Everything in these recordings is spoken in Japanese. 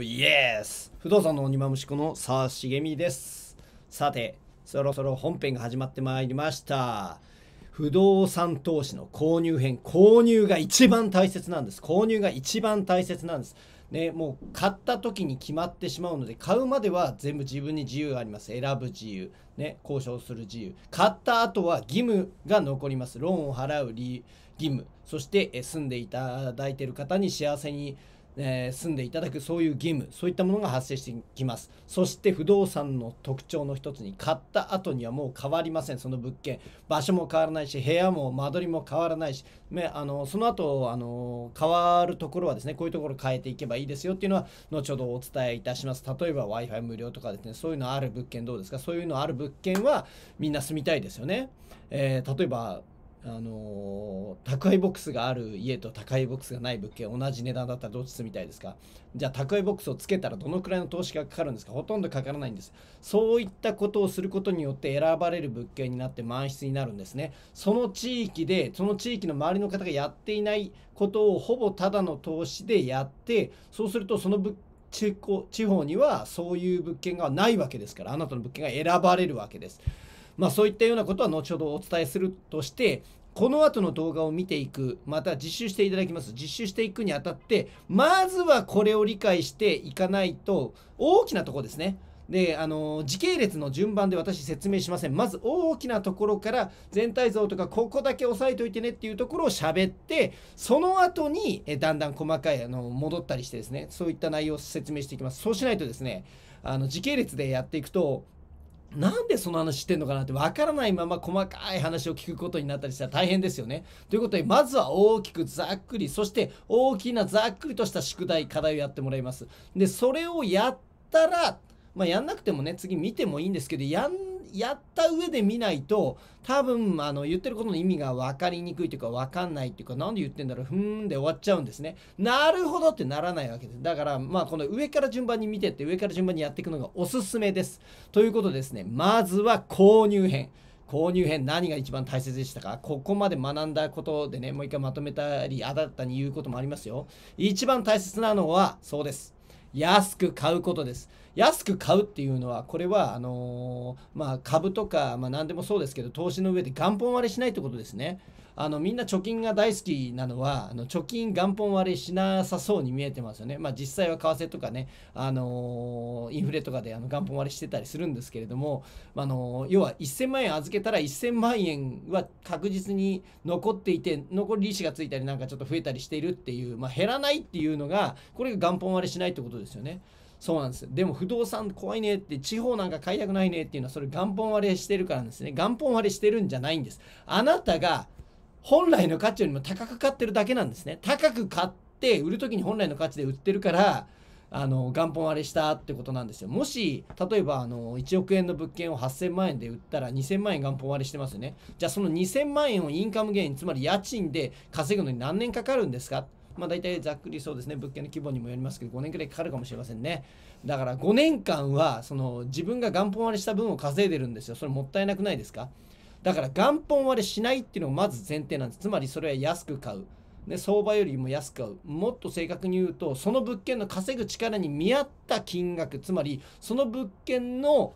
イエス不動産の鬼まむしこの沢茂美です。さて、そろそろ本編が始まってまいりました。不動産投資の購入編。購入が一番大切なんです。購入が一番大切なんです。ね、もう買った時に決まってしまうので、買うまでは全部自分に自由があります。選ぶ自由、ね、交渉する自由。買った後は義務が残ります。ローンを払う義務。そして住んでいただいている方に幸せにえー、住んでいただくそういう義務そういったものが発生してきますそして不動産の特徴の一つに買った後にはもう変わりませんその物件場所も変わらないし部屋も間取りも変わらないし、ね、あのその後あの変わるところはですねこういうところ変えていけばいいですよっていうのは後ほどお伝えいたします例えば w i f i 無料とかですねそういうのある物件どうですかそういうのある物件はみんな住みたいですよね、えー、例えばあの宅配ボックスがある家と宅配ボックスがない物件同じ値段だったらどっち住みたいですかじゃあ宅配ボックスをつけたらどのくらいの投資がかかるんですかほとんどかからないんですそういったことをすることによって選ばれる物件になって満室になるんですねその地域でその地域の周りの方がやっていないことをほぼただの投資でやってそうするとその物地方にはそういう物件がないわけですからあなたの物件が選ばれるわけです。まあ、そういったようなことは後ほどお伝えするとして、この後の動画を見ていく、また実習していただきます。実習していくにあたって、まずはこれを理解していかないと、大きなとこですね。で、あの、時系列の順番で私説明しません。まず大きなところから全体像とか、ここだけ押さえといてねっていうところを喋って、その後にえだんだん細かい、あの、戻ったりしてですね、そういった内容を説明していきます。そうしないとですね、あの、時系列でやっていくと、なんでその話してんのかなってわからないまま細かい話を聞くことになったりしたら大変ですよね。ということで、まずは大きくざっくり、そして大きなざっくりとした宿題、課題をやってもらいます。で、それをやったら、まあ、やんなくてもね次見てもいいんですけどやんやった上で見ないと多分あの言ってることの意味が分かりにくいというか分かんないっていうか何で言ってんだろうふーんで終わっちゃうんですねなるほどってならないわけですだからまあこの上から順番に見てって上から順番にやっていくのがおすすめですということでですねまずは購入編購入編何が一番大切でしたかここまで学んだことでねもう一回まとめたりったに言うこともありますよ一番大切なのはそうです安く買うことです安く買うっていうのはこれはあのー、まあ、株とか、まあ、何でもそうですけど投資の上で元本割れしないってことですね。あのみんな貯金が大好きなのはあの貯金元本割れしなさそうに見えてますよね、まあ、実際は為替とかね、あのー、インフレとかであの元本割れしてたりするんですけれども、あのー、要は1000万円預けたら1000万円は確実に残っていて残り利子がついたりなんかちょっと増えたりしているっていう、まあ、減らないっていうのがこれが元本割れしないってことですよね。そうなんですでも不動産怖いねって地方なんか買いたくないねっていうのはそれ元本割れしてるからですね元本割れしてるんじゃないんですあなたが本来の価値よりも高く買ってるだけなんですね高く買って売る時に本来の価値で売ってるからあの元本割れしたってことなんですよもし例えばあの1億円の物件を8000万円で売ったら2000万円元本割れしてますよねじゃあその2000万円をインカムゲインつまり家賃で稼ぐのに何年かかるんですかまあ、大体ざっくりそうですね物件の規模にもよりますけど5年くらいかかるかもしれませんねだから5年間はその自分が元本割れした分を稼いでるんですよそれもったいなくないですかだから元本割れしないっていうのがまず前提なんですつまりそれは安く買うで相場よりも安く買うもっと正確に言うとその物件の稼ぐ力に見合った金額つまりその物件の、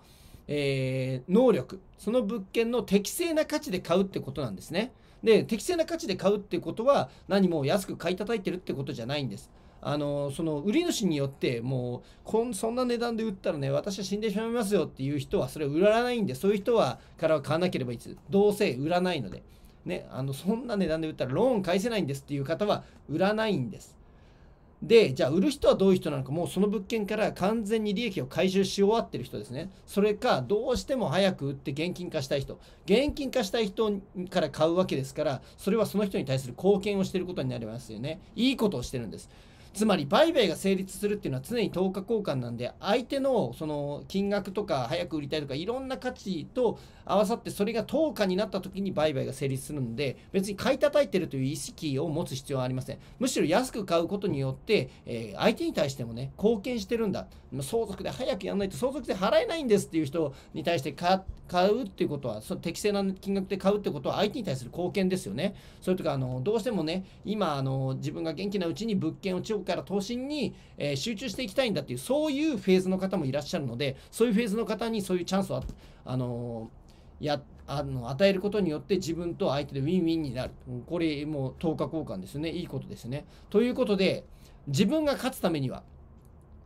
えー、能力その物件の適正な価値で買うってことなんですね。で適正な価値で買うってことは何も安く買い叩いてるってことじゃないんです。あのその売り主によってもうこんそんな値段で売ったらね私は死んでしまいますよっていう人はそれ売らないんでそういう人はからは買わなければいいですどうせ売らないので、ね、あのそんな値段で売ったらローン返せないんですっていう方は売らないんですで、じゃあ売る人はどういう人なのか、もうその物件から完全に利益を回収し終わってる人ですね。それか、どうしても早く売って現金化したい人。現金化したい人から買うわけですから、それはその人に対する貢献をしてることになりますよね。いいことをしてるんです。つまり売買が成立するっていうのは常に等価交換なんで相手のその金額とか早く売りたいとかいろんな価値と合わさってそれが等価になった時に売買が成立するので別に買い叩いてるという意識を持つ必要はありませんむしろ安く買うことによって、えー、相手に対してもね貢献してるんだ相続で早くやんないと相続で払えないんですっていう人に対して買うっていうことはその適正な金額で買うってことは相手に対する貢献ですよねそれとかあのどうしてもね今あの自分が元気なうちに物件をから投信に、えー、集中していきたいんだっていうそういうフェーズの方もいらっしゃるのでそういうフェーズの方にそういうチャンスをあのー、やあの与えることによって自分と相手でウィンウィンになるこれもう10日交換ですねいいことですねということで自分が勝つためには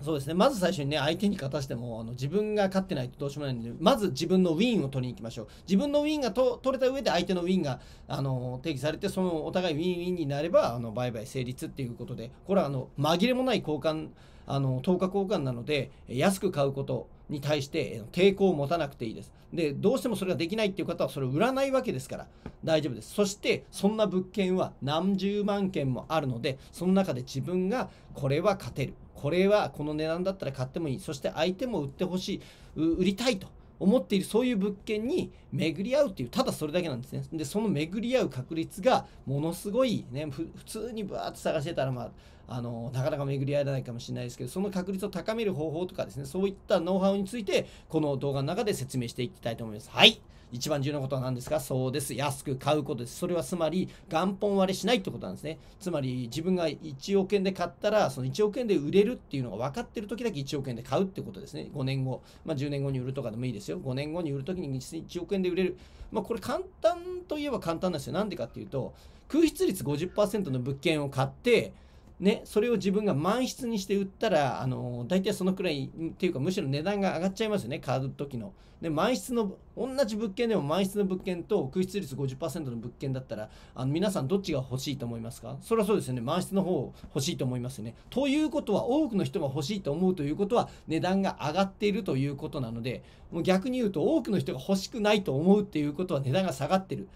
そうですねまず最初にね相手に勝たせてもあの自分が勝ってないとどうしようもないのでまず自分のウィンを取りに行きましょう自分のウィンがと取れた上で相手のウィンがあの定義されてそのお互いウィンウィンになればあの売買成立っていうことでこれはあの紛れもない交換あの10交換なので安く買うことに対して抵抗を持たなくていいですでどうしてもそれができないっていう方はそれを売らないわけですから大丈夫ですそしてそんな物件は何十万件もあるのでその中で自分がこれは勝てるこれはこの値段だったら買ってもいいそして相手も売ってほしい売りたいと思っているそういう物件に巡り合うっていうただそれだけなんですねでその巡り合う確率がものすごいね普通にバーッと探してたらまああのなかなか巡り合えないかもしれないですけどその確率を高める方法とかですねそういったノウハウについてこの動画の中で説明していきたいと思いますはい一番重要なことは何ですかそうです。安く買うことです。それはつまり、元本割れしないってことなんですね。つまり、自分が1億円で買ったら、その1億円で売れるっていうのが分かってる時だけ1億円で買うってことですね。5年後、まあ、10年後に売るとかでもいいですよ。5年後に売るときに1億円で売れる。まあ、これ簡単といえば簡単なんですよ。なんでかっていうと、空室率50%の物件を買って、ね、それを自分が満室にして売ったら、あのー、大体そのくらいっていうか、むしろ値段が上がっちゃいますよね、買う時の。で、満室の、同じ物件でも満室の物件と空室率50%の物件だったら、あの皆さんどっちが欲しいと思いますかそれはそうですよね、満室の方欲しいと思いますよね。ということは、多くの人が欲しいと思うということは、値段が上がっているということなので、もう逆に言うと、多くの人が欲しくないと思うっていうことは値段が下がってる。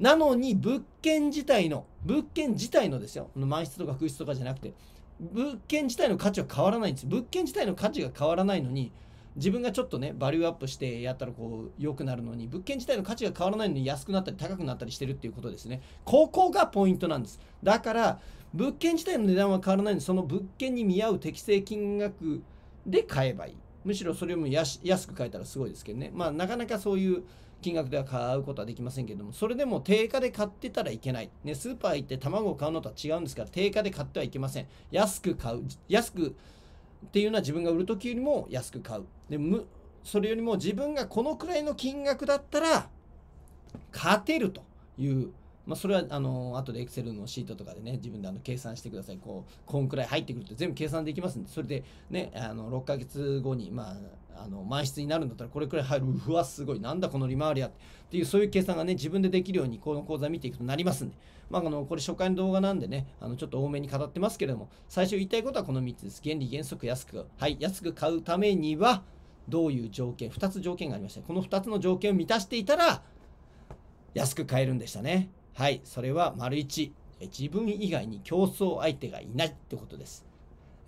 なのに物件自体の、物件自体のですよ、満室とか空室とかじゃなくて、物件自体の価値は変わらないんです。物件自体の価値が変わらないのに、自分がちょっとね、バリューアップしてやったらこう、良くなるのに、物件自体の価値が変わらないのに安くなったり高くなったりしてるっていうことですね。ここがポイントなんです。だから、物件自体の値段は変わらないのに、その物件に見合う適正金額で買えばいい。むしろそれも安く買えたらすごいですけどね。まあ、なかなかそういう、金額では買うことはできませんけれども、それでも定価で買ってたらいけない。ね、スーパー行って卵を買うのとは違うんですから、定価で買ってはいけません。安く買う。安くっていうのは自分が売るときよりも安く買う。で、む、それよりも自分がこのくらいの金額だったら、勝てるという。まあ、それは、あの、後で Excel のシートとかでね、自分であの計算してください。こう、こんくらい入ってくると全部計算できますんで、それでね、あの、6ヶ月後に、まあ、あの満室になるんだったらこれくらい入るうわすごいなんだこの利回りやっていうそういう計算がね自分でできるようにこの講座見ていくとなりますんで、まあ、あのこれ初回の動画なんでねあのちょっと多めに語ってますけれども最初言いたいことはこの3つです原理原則安くはい安く買うためにはどういう条件2つ条件がありましたこの2つの条件を満たしていたら安く買えるんでしたねはいそれは丸1自分以外に競争相手がいないってことです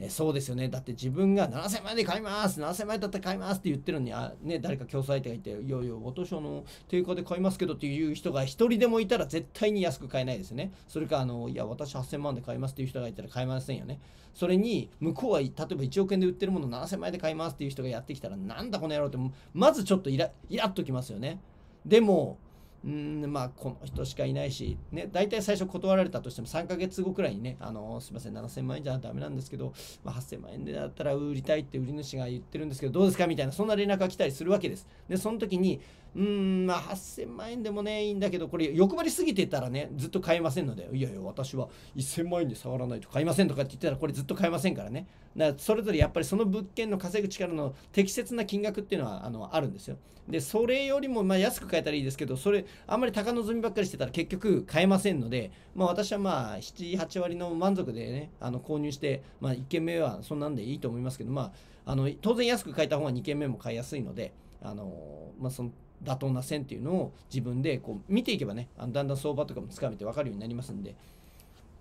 えそうですよねだって自分が7000万円で買います7000万円だったら買いますって言ってるのにあ、ね、誰か競争相手がいていやいや私あの定価で買いますけどっていう人が1人でもいたら絶対に安く買えないですよねそれかあのいや私8000万で買いますっていう人がいたら買えませんよねそれに向こうは例えば1億円で売ってるもの7000万円で買いますっていう人がやってきたらなんだこの野郎ってまずちょっとイライラっときますよねでもうんまあこの人しかいないし、ね、大体最初断られたとしても3ヶ月後くらいにね、あのすいません、7000万円じゃダメなんですけど、まあ、8000万円でだったら売りたいって売り主が言ってるんですけど、どうですかみたいな、そんな連絡が来たりするわけです。で、その時に、うんまあ8000万円でもねいいんだけどこれ欲張りすぎてたらねずっと買えませんのでいやいや私は1000万円に触らないと買いませんとかって言ったらこれずっと買えませんからねだからそれぞれやっぱりその物件の稼ぐ力の適切な金額っていうのはあのあるんですよでそれよりもま安く買えたらいいですけどそれあんまり高望みばっかりしてたら結局買えませんので、まあ、私はまあ78割の満足でねあの購入して、まあ、1軒目はそんなんでいいと思いますけどまああの当然安く買えた方が2軒目も買いやすいのであの、まあ、その妥当な線っていうのを自分でこう見ていけばねあのだんだん相場とかもつかめて分かるようになりますんで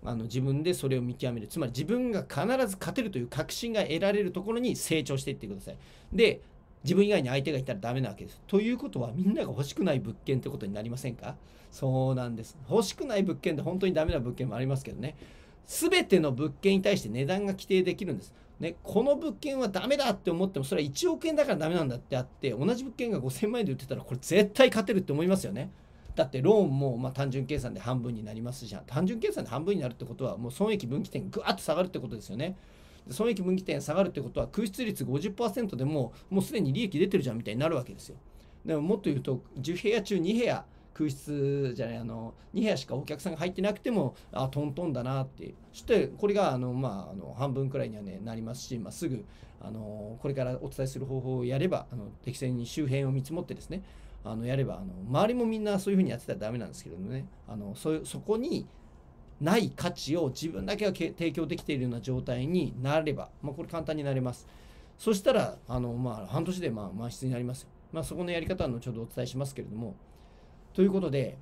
あの自分でそれを見極めるつまり自分が必ず勝てるという確信が得られるところに成長していってくださいで自分以外に相手がいたらダメなわけです。ということはみんなが欲しくない物件ってことになりませんかそうなんです。欲しくない物件って本当にダメな物件もありますけどね。全ての物件に対して値段が規定できるんです。ね、この物件はダメだって思ってもそれは1億円だからダメなんだってあって同じ物件が5000万円で売ってたらこれ絶対勝てるって思いますよねだってローンもま単純計算で半分になりますじゃん単純計算で半分になるってことはもう損益分岐点ぐわっと下がるってことですよね損益分岐点下がるってことは空室率50%でももうすでに利益出てるじゃんみたいになるわけですよでももっと言うと10部屋中2部屋空室じゃないあの2部屋しかお客さんが入ってなくてもあトントンだなってそしてこれがあの、まあ、あの半分くらいには、ね、なりますし、まあ、すぐあのこれからお伝えする方法をやればあの適正に周辺を見積もってですねあのやればあの周りもみんなそういうふうにやってたらダメなんですけどねあのそそこにない価値を自分だけが提供できているような状態になれば、まあ、これ簡単になれます。そしたら、あのまあ、半年でまあ満室になります。まあ、そこのやり方はちょうどお伝えしますけれども、ということで、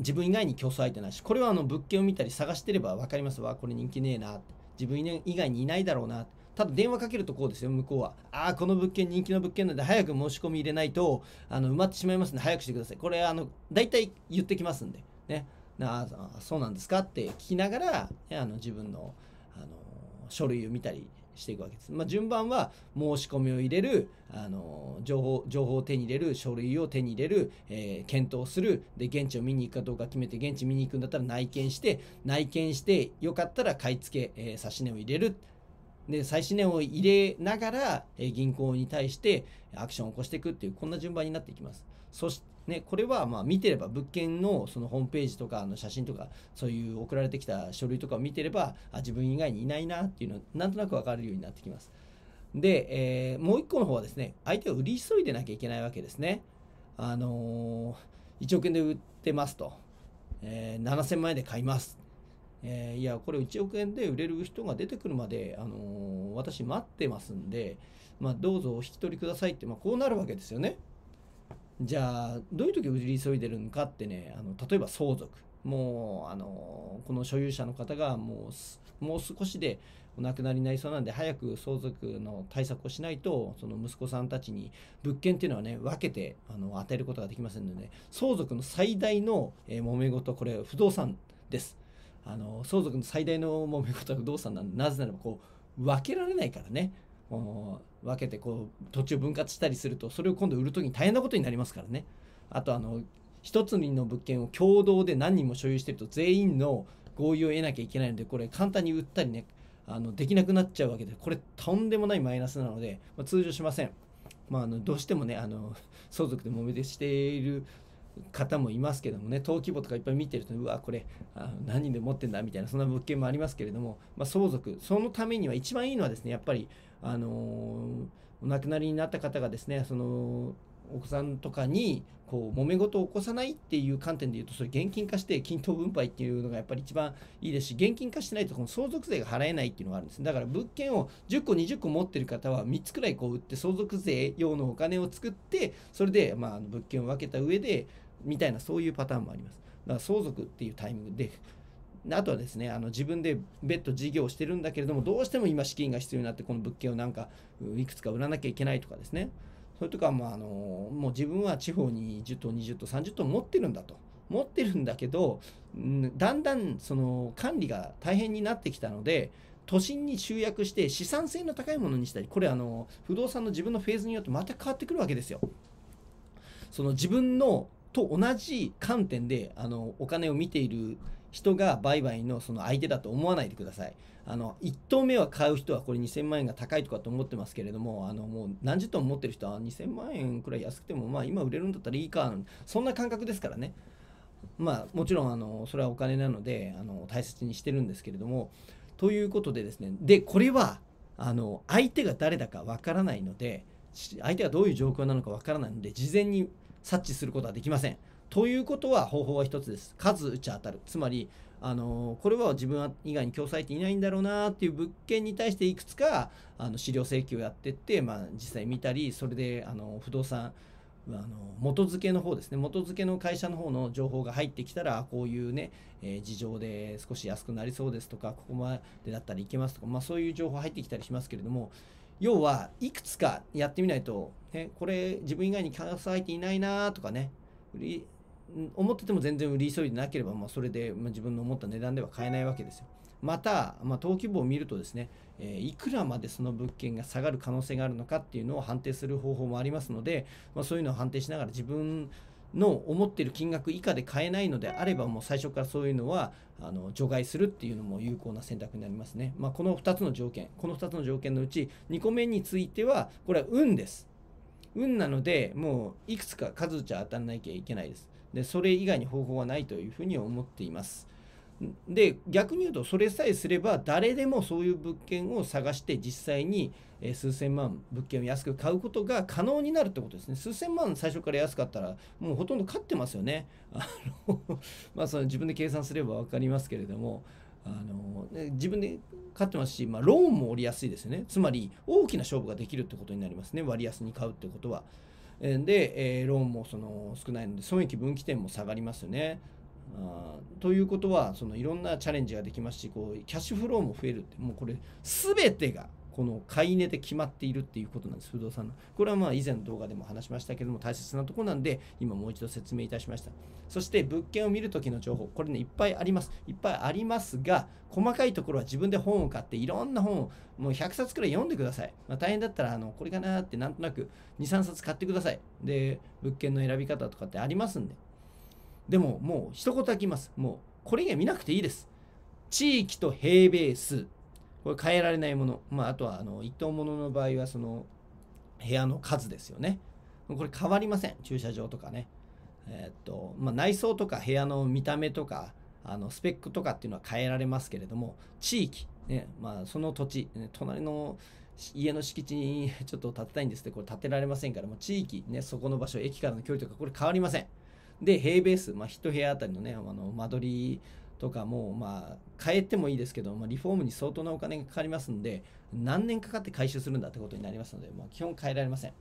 自分以外に競争相手なし。これはあの物件を見たり探してれば分かりますわ。これ人気ねえな。自分以外にいないだろうな。ただ電話かけるとこうですよ、向こうは。ああ、この物件人気の物件なんで早く申し込み入れないとあの埋まってしまいますんで早くしてください。これ、あの、大体言ってきますんで。ね。ああ、そうなんですかって聞きながら、あの自分のあの書類を見たりしていくわけです。まあ、順番は申し込みを入れる、あの情報情報を手に入れる、書類を手に入れる、えー、検討するで、現地を見に行くかどうか決めて、現地見に行くんだったら内見して、内見して、よかったら買い付け、えー、差し値を入れる。で再資源を入れながら、えー、銀行に対してアクションを起こしていくっていうこんな順番になっていきますそしね、これはまあ見てれば物件のそのホームページとかの写真とかそういう送られてきた書類とかを見てればあ自分以外にいないなっていうのはなんとなく分かるようになってきますで、えー、もう一個の方はですね相手を売り急いでなきゃいけないわけですねあのー、1億円で売ってますと、えー、7000万円で買いますえー、いや、これ1億円で売れる人が出てくるまで、あのー、私待ってますんで、まあ、どうぞお引き取りくださいって、まあ、こうなるわけですよね。じゃあどういう時売り急いでるのかってねあの例えば相続もうあのこの所有者の方がもうもう少しでお亡くなりになりそうなんで早く相続の対策をしないとその息子さんたちに物件っていうのはね分けてあの与えることができませんので、ね、相続の最大の、えー、揉め事これ不動産ですあの相続の最大の揉め事は不動産なんでなぜならばこう分けられないからね分けてこう途中分割したりするとそれを今度売る時に大変なことになりますからねあとあの一つの物件を共同で何人も所有してると全員の合意を得なきゃいけないのでこれ簡単に売ったりねあのできなくなっちゃうわけでこれとんでもないマイナスなので、まあ、通常しません、まあ、あのどうしてもねあの相続で揉めてしている方もいますけどもね登記簿とかいっぱい見てるとうわこれあ何人で持ってんだみたいなそんな物件もありますけれども、まあ、相続そのためには一番いいのはですねやっぱりあのお亡くなりになった方がですねそのお子さんとかにこう揉め事を起こさないっていう観点で言うとそれ現金化して均等分配っていうのがやっぱり一番いいですし現金化してないとこの相続税が払えないっていうのがあるんですだから物件を10個20個持ってる方は3つくらいこう売って相続税用のお金を作ってそれでまあ物件を分けた上でみたいなそういうパターンもありますだから相続っていうタイミングであとはですねあの自分で別途事業をしてるんだけれどもどうしても今資金が必要になってこの物件をなんかいくつか売らなきゃいけないとかですねそれとかもあのもう自分は地方に10棟20棟30棟持ってるんだと持ってるんだけど、だんだんその管理が大変になってきたので都心に集約して資産性の高いものにしたりこれあの不動産の自分のフェーズによってまた変わってくるわけですよ。その自分のと同じ観点であのお金を見ている人が売買のその相手だと思わないでください。あの1投目は買う人はこれ2000万円が高いとかと思ってますけれどもあのもう何十トン持ってる人は2000万円くらい安くてもまあ今売れるんだったらいいかそんな感覚ですからね。まあもちろんあのそれはお金なのであの大切にしてるんですけれどもということでですねでこれはあの相手が誰だかわからないので相手がどういう状況なのかわからないので事前に察知することはできません。ということは方法は1つです。数打ち当たる。つまり、あのこれは自分以外に共済っていないんだろうなっていう物件に対していくつかあの資料請求をやってって、まあ、実際見たりそれであの不動産あの元付けの方ですね元付けの会社の方の情報が入ってきたらこういうね、えー、事情で少し安くなりそうですとかここまでだったらいけますとか、まあ、そういう情報入ってきたりしますけれども要はいくつかやってみないと、ね、これ自分以外に買う相手いないなとかね思ってても全然売り急いでなければ、まあ、それで、ま自分の思った値段では買えないわけですよ。また、まあ、登記簿を見るとですね、えー、いくらまでその物件が下がる可能性があるのかっていうのを判定する方法もありますので、まあ、そういうのを判定しながら自分の思ってる金額以下で買えないのであればもう最初からそういうのはあの除外するっていうのも有効な選択になりますね、まあ、この2つの条件この2つの条件のうち2個目についてはこれは運です運なのでもういくつか数じゃ当たらなきゃいけないですでそれ以外に方法はないというふうに思っていますで逆に言うとそれさえすれば誰でもそういう物件を探して実際に数千万物件を安く買うことが可能になるってことですね数千万最初から安かったらもうほとんど勝ってますよね あの まあその自分で計算すれば分かりますけれどもあの自分で買ってますし、まあ、ローンも折りやすいですねつまり大きな勝負ができるってことになりますね割安に買うってことはで、えローンもその少ないので損益分岐点も下がりますよねあということはそのいろんなチャレンジができますしこうキャッシュフローも増えるってもうこれ全てがこの買い値で決まっているっていうことなんです不動産のこれはまあ以前の動画でも話しましたけども大切なとこなんで今もう一度説明いたしましたそして物件を見るときの情報これねいっぱいありますいっぱいありますが細かいところは自分で本を買っていろんな本をもう100冊くらい読んでください、まあ、大変だったらあのこれかなってなんとなく23冊買ってくださいで物件の選び方とかってありますんででももう一言だけ言います。もうこれ以外見なくていいです。地域と平米数。これ変えられないもの。まあ、あとはあの1棟ものの場合はその部屋の数ですよね。これ変わりません。駐車場とかね。えー、っと、まあ、内装とか部屋の見た目とか、あのスペックとかっていうのは変えられますけれども、地域、ね、まあ、その土地、ね、隣の家の敷地にちょっと建てたいんですって、これ建てられませんから、もう地域、ね、そこの場所、駅からの距離とか、これ変わりません。で平米数、まあ、1部屋あたりのねあの間取りとかもまあ変えてもいいですけど、まあ、リフォームに相当なお金がかかりますんで何年かかって回収するんだってことになりますので、まあ、基本変えられません。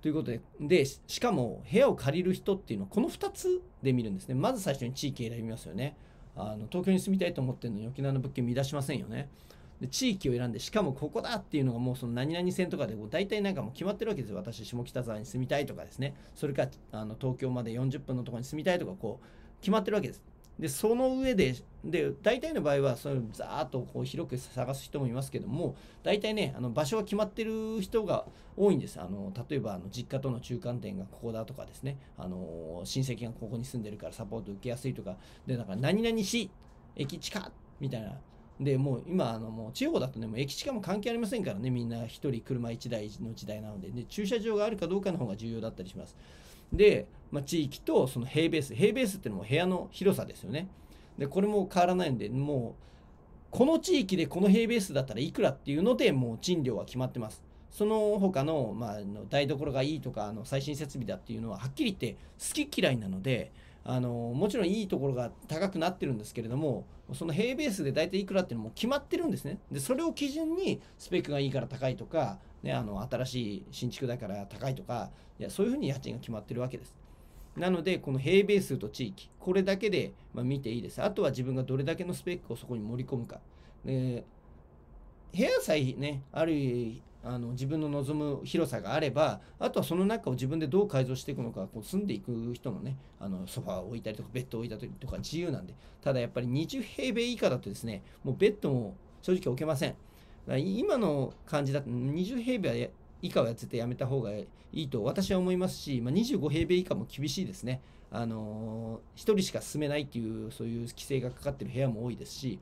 ということででしかも部屋を借りる人っていうのはこの2つで見るんですねまず最初に地域選びますよねあの東京に住みたいと思ってるのに沖縄の物件見出しませんよねで地域を選んでしかもここだっていうのがもうその何々線とかでこう大体なんかもう決まってるわけですよ私下北沢に住みたいとかですねそれかあの東京まで40分のところに住みたいとかこう決まってるわけですでその上でで大体の場合はそのざーっとこう広く探す人もいますけども大体ねあの場所は決まってる人が多いんですあの例えばあの実家との中間点がここだとかですねあの親戚がここに住んでるからサポート受けやすいとかでだから何々市駅近みたいなでもう今あのもう地方だとねもう駅地下も関係ありませんからねみんな1人車1台の時代なのでで駐車場があるかどうかの方が重要だったりしますで、まあ、地域とその平米数平米数っていうのも部屋の広さですよねでこれも変わらないんでもうこの地域でこの平米数だったらいくらっていうのでもう賃料は決まってますその他の,、まあ、の台所がいいとかあの最新設備だっていうのははっきり言って好き嫌いなのであのもちろんいいところが高くなってるんですけれどもその平ベースで大体いくらっていうのも決まってるんですねでそれを基準にスペックがいいから高いとか、ね、あの新しい新築だから高いとかいやそういうふうに家賃が決まってるわけですなのでこの平米数と地域これだけで、ま見ていいですあとは自分がどれだけのスペックをそこに盛り込むか、で。部屋さえね、あるあの自分の望む広さがあればあとはその中を自分でどう改造していくのかこう住んでいく人のねあのソファーを置いたりとかベッドを置いたりとか自由なんでただやっぱり20平米以下だとですねもうベッドも正直置けません今の感じだと20平米以下は絶対やめた方がいいと私は思いますし、まあ、25平米以下も厳しいですねあの1人しか住めないっていうそういう規制がかかってる部屋も多いですし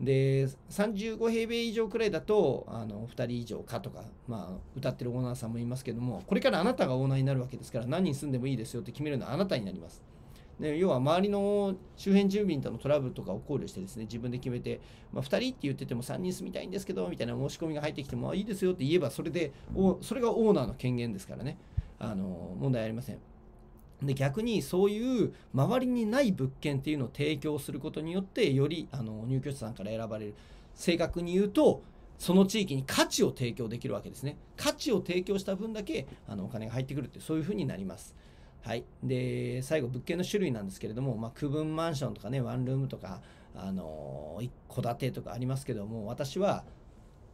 で35平米以上くらいだとあの2人以上かとか、まあ、歌ってるオーナーさんもいますけどもこれからあなたがオーナーになるわけですから何人住んでもいいですよって決めるのはあなたになります。で要は周りの周辺住民とのトラブルとかを考慮してですね自分で決めて、まあ、2人って言ってても3人住みたいんですけどみたいな申し込みが入ってきてもいいですよって言えばそれでおそれがオーナーの権限ですからねあの問題ありません。で逆にそういう周りにない物件っていうのを提供することによってよりあの入居者さんから選ばれる正確に言うとその地域に価値を提供できるわけですね価値を提供した分だけあのお金が入ってくるってそういうふうになりますはい、で最後物件の種類なんですけれども、まあ、区分マンションとかねワンルームとかあの一戸建てとかありますけども私は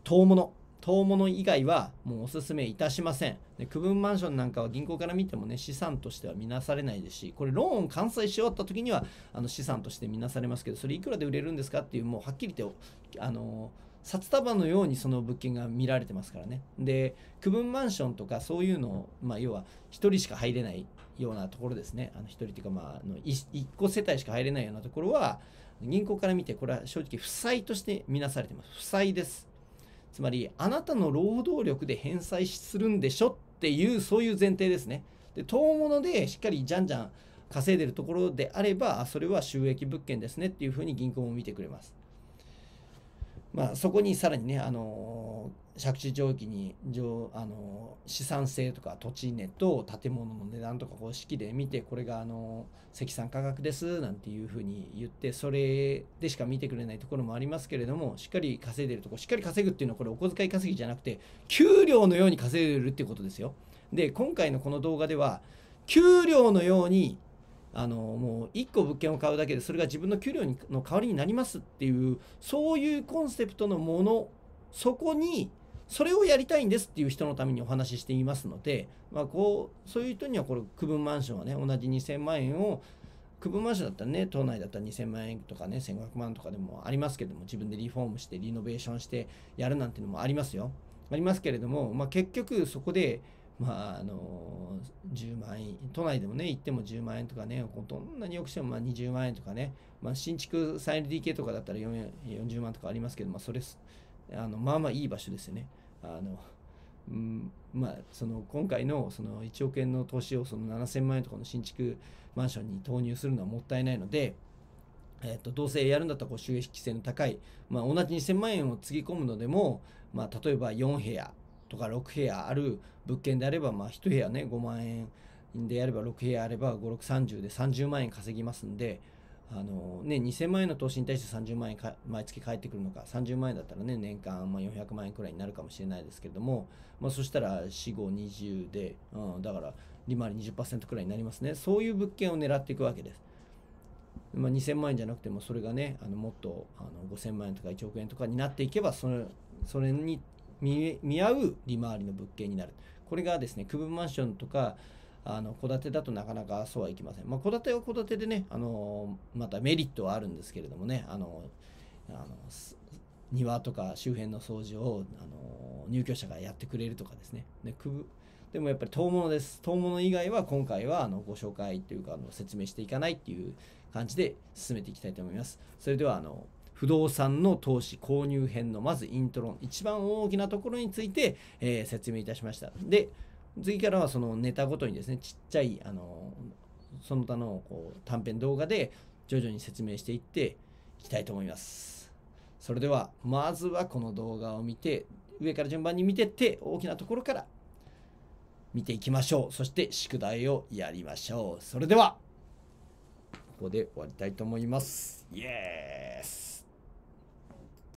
遠物遠物以外はもうおすすめいたしませんで区分マンションなんかは銀行から見てもね資産としては見なされないですしこれローン完済し終わった時にはあの資産として見なされますけどそれいくらで売れるんですかっていうもうはっきりとあの札束のようにその物件が見られてますからねで区分マンションとかそういうのを、まあ、要は1人しか入れないようなところですねあの1人っていうかまああの 1, 1個世帯しか入れないようなところは銀行から見てこれは正直負債として見なされてます負債ですつまりあなたの労働力で返済するんでしょっていうそういう前提ですねで遠物でしっかりじゃんじゃん稼いでるところであればそれは収益物件ですねっていうふうに銀行も見てくれますまあそこにさらにねあのー借地上記にあの資産性とか土地値と建物の値段とか方式で見てこれがあの積算価格ですなんていうふうに言ってそれでしか見てくれないところもありますけれどもしっかり稼いでるとこしっかり稼ぐっていうのはこれお小遣い稼ぎじゃなくて給料のように稼いでるってことですよ。で今回のこの動画では給料のようにあのもう1個物件を買うだけでそれが自分の給料の代わりになりますっていうそういうコンセプトのものそこにそれをやりたいんですっていう人のためにお話ししていますので、まあ、こうそういう人にはこれ区分マンションはね同じ2000万円を区分マンションだったらね都内だったら2000万円とかね1500万とかでもありますけども自分でリフォームしてリノベーションしてやるなんていうのもありますよありますけれども、まあ、結局そこでまあ、あの10万円都内でもね行っても10万円とかねどんなによくしてもまあ20万円とかね、まあ、新築 3LDK とかだったら40万とかありますけど、まあ、それあのまあまあいい場所ですよね。あの、うんまあ、その今回のその1億円の投資をその7000万円とかの新築マンションに投入するのはもったいないので、えっとどうせやるんだったらこう収益性の高い、まあ、同じ2000万円をつぎ込むのでも、まあ、例えば4部屋とか6部屋ある物件であれば、まあ、1部屋ね5万円であれば6部屋あれば5630で30万円稼ぎますんで、あのね、2000万円の投資に対して30万円か毎月返ってくるのか、30万円だったらね、年間、まあ、400万円くらいになるかもしれないですけれども、まあ、そしたら4、5、20で、うん、だから利回り20%くらいになりますね。そういう物件を狙っていくわけです。まあ、2000万円じゃなくても、それがね、あのもっとあの5000万円とか1億円とかになっていけば、それそれに見合う利回りの物件になる。これがですね、区分マンションとか、あの戸建てだとなかなかそうはいきません。まあ、戸建ては戸建てでね、あのまたメリットはあるんですけれどもね、あのあの庭とか周辺の掃除をあの入居者がやってくれるとかですね。ででもやっぱり遠物です。遠物以外は今回はあのご紹介というかあの説明していかないっていう感じで進めていきたいと思います。それではあの不動産の投資購入編のまずイントロ一番大きなところについて、えー、説明いたしました。で次からはそのネタごとにですねちっちゃいあのその他のこう短編動画で徐々に説明していっていきたいと思いますそれではまずはこの動画を見て上から順番に見てって大きなところから見ていきましょうそして宿題をやりましょうそれではここで終わりたいと思いますイエース